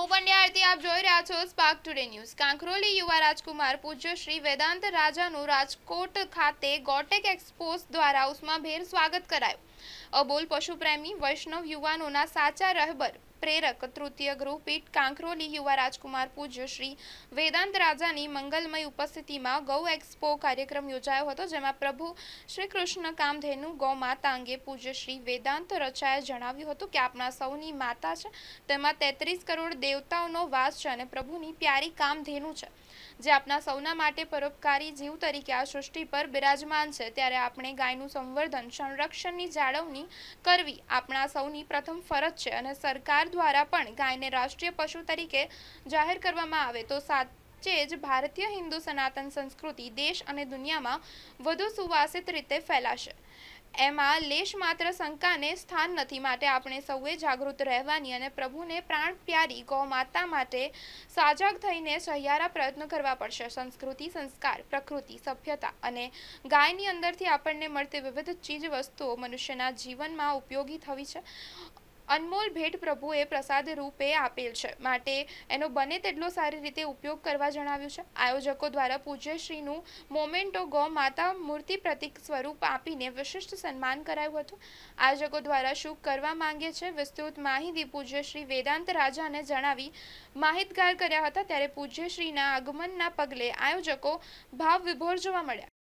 હું પંડ્યાર્થી આપ જોઈ રહ્યા છો સ્પાર્ક ટુડે ન્યૂઝ કાંકરોલી યુવા રાજકુમાર પૂજ્ય શ્રી વેદાંત રાજાનું રાજકોટ ખાતે ગોટેક એક્સપોસ દ્વારા ઉષ્માભેર સ્વાગત કરાયું અબોલ પશુપ્રેમી વૈષ્ણવ યુવાનોના સાચા રહેબર પ્રેરક તૃતીય ગૃહપીઠ કાંકરોલી યુવા રાજકુમાર પૂજ્ય શ્રી વેદાંત રાજાની મંગલમય ઉપસ્થિતિમાં ગૌ એક્સપો કાર્યક્રમ યોજાયો હતો જેમાં પ્રભુ શ્રી કૃષ્ણ કામધેનુ ગૌ માતા અંગે પૂજ્ય શ્રી વેદાંત રચાએ જણાવ્યું હતું કે આપણા સૌની માતા છે તેમાં તેત્રીસ કરોડ દેવતાઓનો વાસ છે અને પ્રભુની પ્યારી કામધેનુ છે જે આપણા સૌના માટે પરોપકારી જીવ તરીકે આ સૃષ્ટિ પર બિરાજમાન છે ત્યારે આપણે ગાયનું સંવર્ધન સંરક્ષણની જાળવણી કરવી આપણા સૌની પ્રથમ ફરજ છે અને સરકાર દ્વારા પણ ગાયને રાષ્ટ્રીય પશુ તરીકે જાહેર કરવામાં આવે તો સાચે જ ભારતીય હિન્દુ સનાતન સંસ્કૃતિ દેશ અને દુનિયામાં વધુ સુવાસિત રીતે ફેલાશે એમાં લેશ માત્ર શંકાને સ્થાન નથી માટે આપણે સૌએ જાગૃત રહેવાની અને પ્રભુને પ્રાણ પ્યારી ગૌમાતા માટે સાજાગ થઈને સહિયારા પ્રયત્ન કરવા પડશે સંસ્કૃતિ સંસ્કાર પ્રકૃતિ સભ્યતા અને ગાયની અંદરથી આપણને મળતી વિવિધ ચીજ વસ્તુઓ મનુષ્યના જીવનમાં ઉપયોગી થવી છે અનમોલ ભેટ પ્રભુએ પ્રસાદ રૂપે આપેલ છે માટે એનો બને તેટલો સારી રીતે ઉપયોગ કરવા જણાવ્યું છે આયોજકો દ્વારા પૂજ્યશ્રીનું મોમેન્ટો ગો માતા મૂર્તિ પ્રતિક સ્વરૂપ આપીને વિશિષ્ટ સન્માન કરાયું હતું આયોજકો દ્વારા શું કરવા માંગે છે વિસ્તૃત માહિતી પૂજ્યશ્રી વેદાંત રાજાને જણાવી માહિતગાર કર્યા હતા ત્યારે પૂજ્યશ્રીના આગમનના પગલે આયોજકો ભાવ વિભોર જોવા મળ્યા